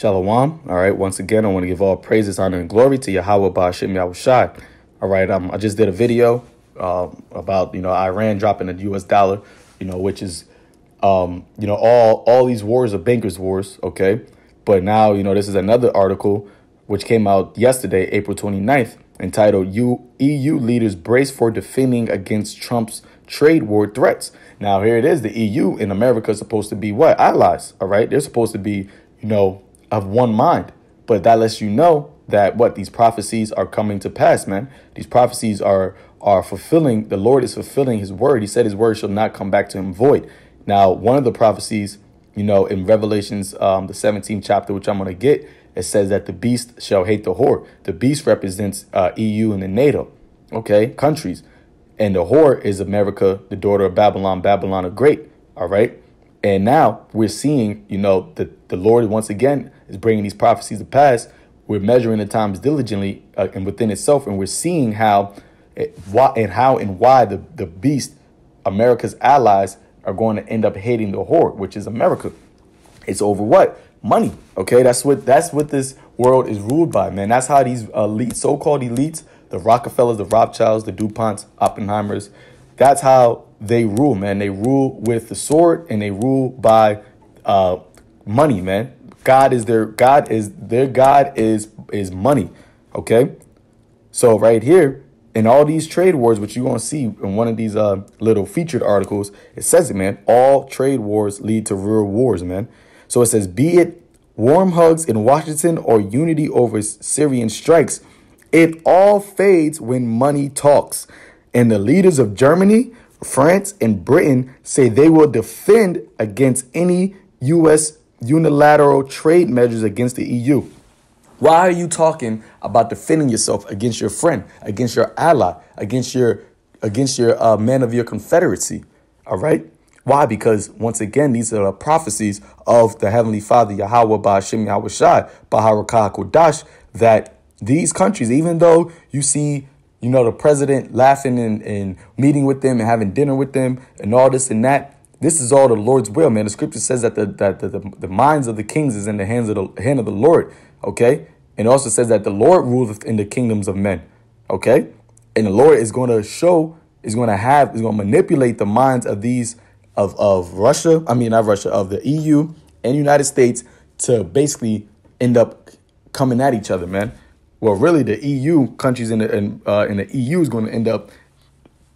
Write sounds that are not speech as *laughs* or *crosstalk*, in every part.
Shalom. All right. Once again, I want to give all praises, honor, and glory to Yahweh Ba'ashim Yahushai. All right. Um, I just did a video um, about, you know, Iran dropping the U.S. dollar, you know, which is, um, you know, all all these wars are bankers wars. OK, but now, you know, this is another article which came out yesterday, April 29th, entitled "You EU leaders brace for defending against Trump's trade war threats. Now, here it is. The EU and America are supposed to be what? Allies. All right. They're supposed to be, you know, of one mind. But that lets you know that what these prophecies are coming to pass, man. These prophecies are are fulfilling. The Lord is fulfilling His word. He said His word shall not come back to Him void. Now, one of the prophecies, you know, in Revelations, um, the 17th chapter, which I'm going to get, it says that the beast shall hate the whore. The beast represents uh, EU and the NATO, okay, countries, and the whore is America, the daughter of Babylon, Babylon the Great. All right. And now we're seeing, you know, that the Lord once again is bringing these prophecies to pass. We're measuring the times diligently uh, and within itself, and we're seeing how, it, eh, why, and how and why the the beast, America's allies, are going to end up hating the horde, which is America. It's over what money. Okay, that's what that's what this world is ruled by, man. That's how these elite, so-called elites, the Rockefellers, the Rothschilds, the Duponts, Oppenheimers. That's how they rule, man. They rule with the sword and they rule by uh, money, man. God is their God is their God is is money. Okay, so right here in all these trade wars, which you're gonna see in one of these uh, little featured articles, it says it, man. All trade wars lead to real wars, man. So it says, be it warm hugs in Washington or unity over Syrian strikes, it all fades when money talks. And the leaders of Germany France and Britain say they will defend against any U.S. unilateral trade measures against the EU. Why are you talking about defending yourself against your friend, against your ally, against your against your uh, man of your confederacy? All right. Why? Because once again, these are the prophecies of the Heavenly Father Yahweh Ba'ashim Yahweh Shai Kodash that these countries, even though you see you know, the president laughing and, and meeting with them and having dinner with them and all this and that. This is all the Lord's will, man. The scripture says that the, that the, the, the minds of the kings is in the hands of the hand of the Lord, okay? And also says that the Lord ruleth in the kingdoms of men, okay? And the Lord is going to show, is going to have, is going to manipulate the minds of these, of, of Russia, I mean, not Russia, of the EU and United States to basically end up coming at each other, man well, really, the EU countries in the in, uh, in the EU is going to end up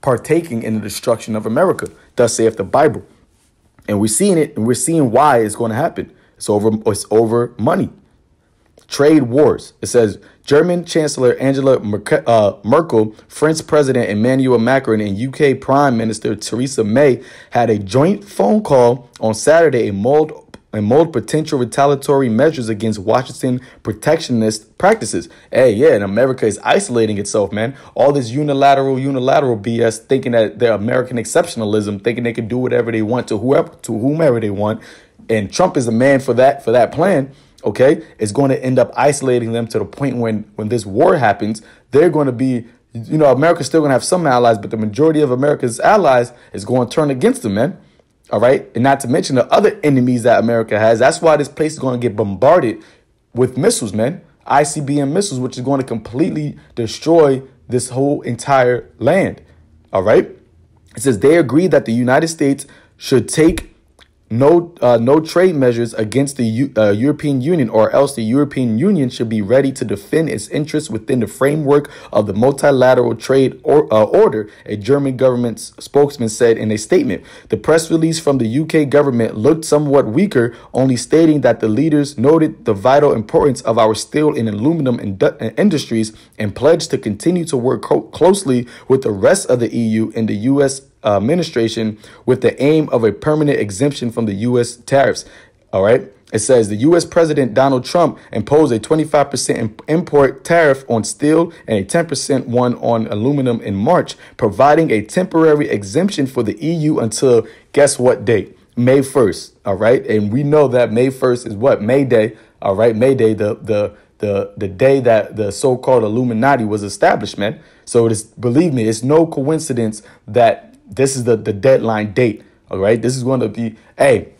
partaking in the destruction of America. Thus saith the Bible, and we're seeing it, and we're seeing why it's going to happen. It's over. It's over money, trade wars. It says German Chancellor Angela Merkel, uh, Merkel, French President Emmanuel Macron, and UK Prime Minister Theresa May had a joint phone call on Saturday in Mold and mold potential retaliatory measures against Washington protectionist practices. Hey, yeah, and America is isolating itself, man. All this unilateral, unilateral BS, thinking that their American exceptionalism, thinking they can do whatever they want to whoever to whomever they want. And Trump is the man for that for that plan. Okay, is going to end up isolating them to the point when when this war happens, they're going to be you know, America's still gonna have some allies, but the majority of America's allies is going to turn against them, man. All right. And not to mention the other enemies that America has. That's why this place is going to get bombarded with missiles, man. ICBM missiles, which is going to completely destroy this whole entire land. All right. It says they agree that the United States should take no uh, no trade measures against the U- uh, European Union, or else the European Union should be ready to defend its interests within the framework of the multilateral trade or, uh, order. A German government spokesman said in a statement. The press release from the UK government looked somewhat weaker, only stating that the leaders noted the vital importance of our steel and aluminum uh, industries and pledged to continue to work co- closely with the rest of the EU and the US administration with the aim of a permanent exemption from the U.S. tariffs. All right. It says the U.S. President Donald Trump imposed a 25% import tariff on steel and a 10% one on aluminum in March, providing a temporary exemption for the EU until guess what date? May 1st. All right. And we know that May 1st is what? May Day. All right. May Day, the, the, the, the day that the so called Illuminati was established, man. So it is, believe me, it's no coincidence that this is the, the deadline date. All right. This is going to be, hey,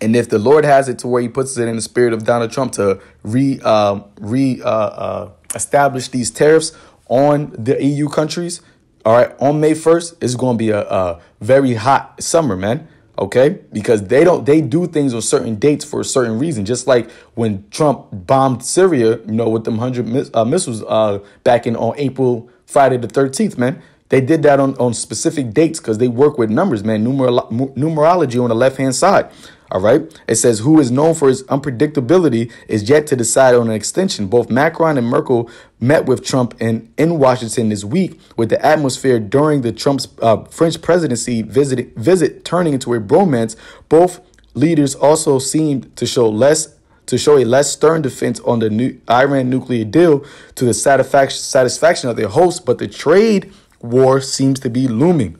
and if the Lord has it to where he puts it in the spirit of Donald Trump to re um, re uh, uh, establish these tariffs on the EU countries, all right, on May 1st, it's going to be a, a very hot summer, man okay because they don't they do things on certain dates for a certain reason just like when trump bombed syria you know with them 100 uh, missiles uh, back in on april friday the 13th man they did that on, on specific dates because they work with numbers, man. numerology on the left hand side. All right. It says, who is known for his unpredictability is yet to decide on an extension. Both Macron and Merkel met with Trump in, in Washington this week, with the atmosphere during the Trump's uh, French presidency visit, visit turning into a bromance. Both leaders also seemed to show less to show a less stern defense on the new Iran nuclear deal to the satisfaction of their hosts, but the trade war seems to be looming.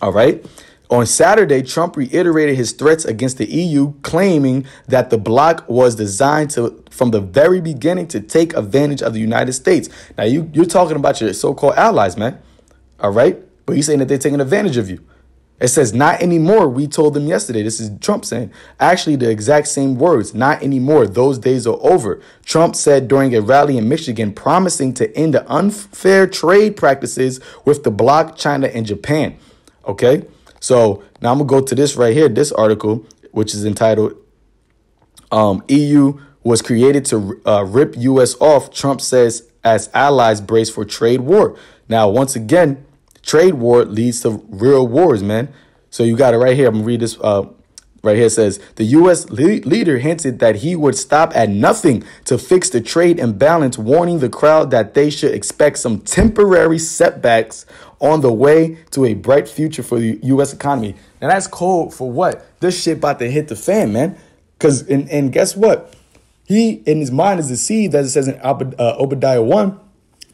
All right. On Saturday, Trump reiterated his threats against the EU, claiming that the bloc was designed to, from the very beginning, to take advantage of the United States. Now, you, you're talking about your so called allies, man. All right? But you're saying that they're taking advantage of you. It says, not anymore. We told them yesterday. This is Trump saying actually the exact same words. Not anymore. Those days are over. Trump said during a rally in Michigan, promising to end the unfair trade practices with the bloc, China, and Japan. Okay. So now I'm going to go to this right here, this article, which is entitled um, EU was created to uh, rip US off. Trump says as allies brace for trade war. Now, once again, Trade war leads to real wars, man. So you got it right here. I'm gonna read this uh, right here. says the U.S. Le leader hinted that he would stop at nothing to fix the trade imbalance, warning the crowd that they should expect some temporary setbacks on the way to a bright future for the U.S. economy. Now that's cold for what? This shit about to hit the fan, man. Cause and and guess what? He in his mind is deceived, as it says in Ob uh, Obadiah one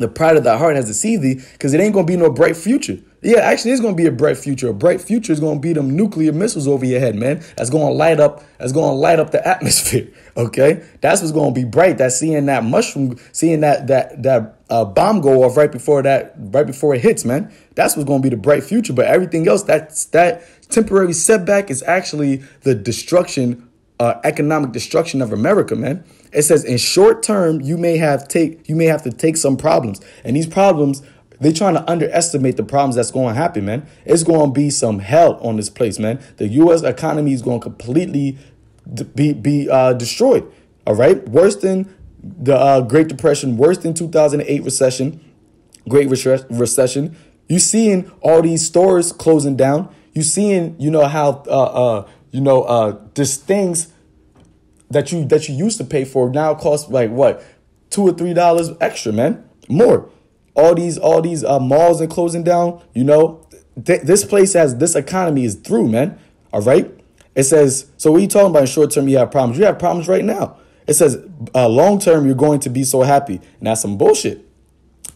the pride of thy heart has deceived thee because it ain't going to be no bright future. Yeah, actually, it's going to be a bright future. A bright future is going to be them nuclear missiles over your head, man. That's going to light up. That's going to light up the *laughs* atmosphere. Okay, that's what's going to be bright. That seeing that mushroom, seeing that that that uh, bomb go off right before that, right before it hits, man. That's what's going to be the bright future. But everything else, that's that temporary setback is actually the destruction uh, economic destruction of America, man. It says in short term you may have take you may have to take some problems, and these problems they're trying to underestimate the problems that's going to happen, man. It's going to be some hell on this place, man. The U.S. economy is going to completely be be uh, destroyed. All right, worse than the uh, Great Depression, worse than 2008 recession, Great Re Recession. You seeing all these stores closing down. You seeing you know how uh, uh you know uh, things that you that you used to pay for now cost like what two or three dollars extra, man, more. All these all these uh, malls are closing down. You know, th this place has this economy is through, man. All right. It says so. What are you talking about? In short term, you have problems. You have problems right now. It says uh, long term, you're going to be so happy, and that's some bullshit.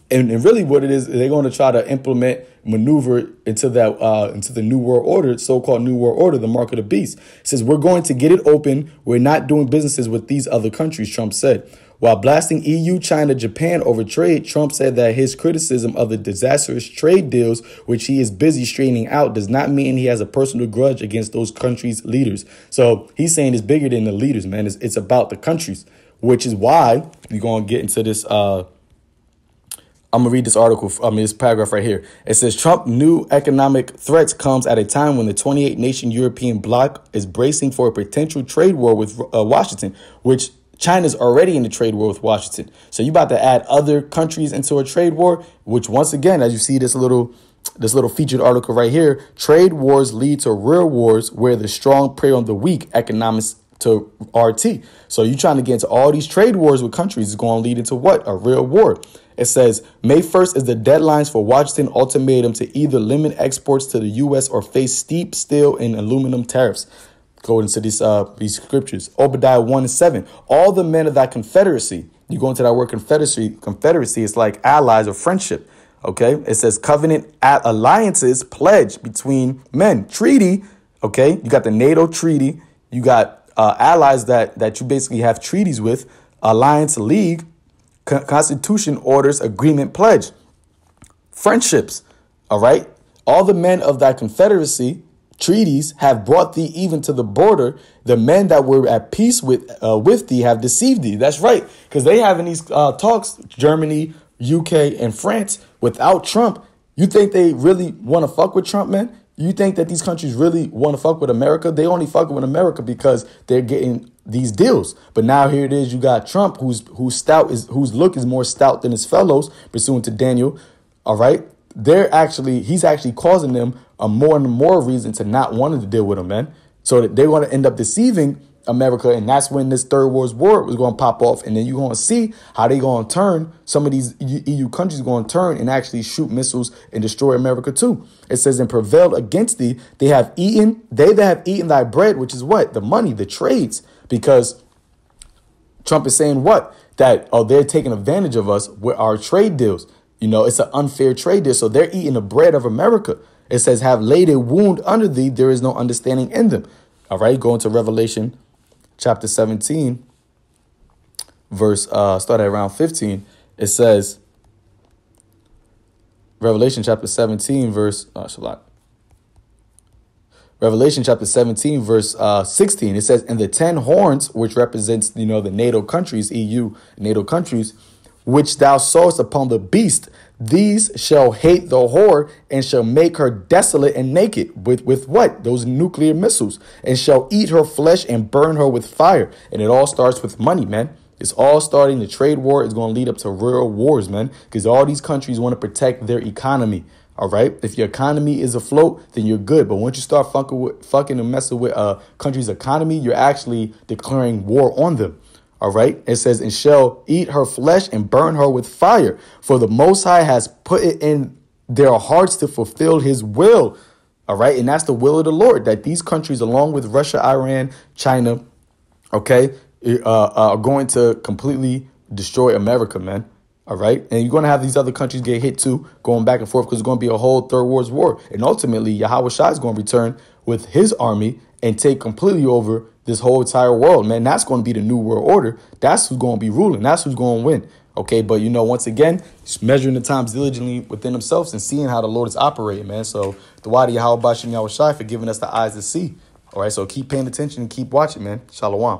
And, and really, what it is, they're going to try to implement, maneuver into that uh, into the new world order, so-called new world order, the mark of the beast. It says we're going to get it open. We're not doing businesses with these other countries. Trump said. While blasting EU, China, Japan over trade, Trump said that his criticism of the disastrous trade deals, which he is busy straightening out, does not mean he has a personal grudge against those countries' leaders. So he's saying it's bigger than the leaders, man. It's, it's about the countries, which is why we're going to get into this uh, I'm gonna read this article. I mean, this paragraph right here. It says Trump new economic threats comes at a time when the 28 nation European bloc is bracing for a potential trade war with uh, Washington, which China's already in a trade war with Washington. So you about to add other countries into a trade war, which once again, as you see this little this little featured article right here, trade wars lead to real wars where the strong prey on the weak. Economics to RT. So you trying to get into all these trade wars with countries is going to lead into what? A real war. It says May 1st is the deadlines for Washington ultimatum to either limit exports to the U.S. or face steep steel and aluminum tariffs. According to these uh, these scriptures, Obadiah one and seven, all the men of that confederacy. You go into that word confederacy. Confederacy is like allies or friendship. Okay, it says covenant at alliances pledge between men. Treaty. Okay, you got the NATO treaty. You got uh, allies that that you basically have treaties with. Alliance League Constitution orders agreement pledge. Friendships, all right? All the men of thy confederacy treaties have brought thee even to the border. The men that were at peace with uh, with thee have deceived thee. That's right, because they having these uh, talks, Germany, UK, and France without Trump. You think they really want to fuck with Trump, man? You think that these countries really want to fuck with America? They only fuck with America because they're getting these deals. But now here it is, you got Trump who's who's stout is whose look is more stout than his fellows, pursuant to Daniel. All right. They're actually he's actually causing them a more and more reason to not wanting to deal with him, man. So that they're gonna end up deceiving America, and that's when this third world war was going to pop off, and then you're going to see how they are going to turn. Some of these EU countries going to turn and actually shoot missiles and destroy America too. It says and prevailed against thee. They have eaten they that have eaten thy bread, which is what the money, the trades, because Trump is saying what that oh they're taking advantage of us with our trade deals. You know it's an unfair trade deal, so they're eating the bread of America. It says have laid a wound under thee. There is no understanding in them. All right, going to Revelation chapter 17, verse, uh, start at around 15, it says, Revelation chapter 17, verse, oh, Shalot. Revelation chapter 17, verse uh, 16, it says, And the ten horns, which represents, you know, the NATO countries, EU NATO countries, which thou sowest upon the beast, these shall hate the whore and shall make her desolate and naked with, with what? Those nuclear missiles and shall eat her flesh and burn her with fire. And it all starts with money, man. It's all starting. The trade war is going to lead up to real wars, man, because all these countries want to protect their economy. All right. If your economy is afloat, then you're good. But once you start fucking, with, fucking and messing with a uh, country's economy, you're actually declaring war on them. All right. It says, and shall eat her flesh and burn her with fire. For the Most High has put it in their hearts to fulfill his will. All right. And that's the will of the Lord that these countries, along with Russia, Iran, China, okay, eh, uh, uh, are going to completely destroy America, man. All right. And you're going to have these other countries get hit too, going back and forth because it's going to be a whole third world's war. And ultimately, Yahweh Shai is going to return with his army and take completely over this whole entire world, man. That's going to be the new world order. That's who's going to be ruling. That's who's going to win. Okay, but you know, once again, measuring the times diligently within themselves and seeing how the Lord is operating, man. So the Wadi Yahweh Shai for giving us the eyes to see. All right, so keep paying attention and keep watching, man. Shalom.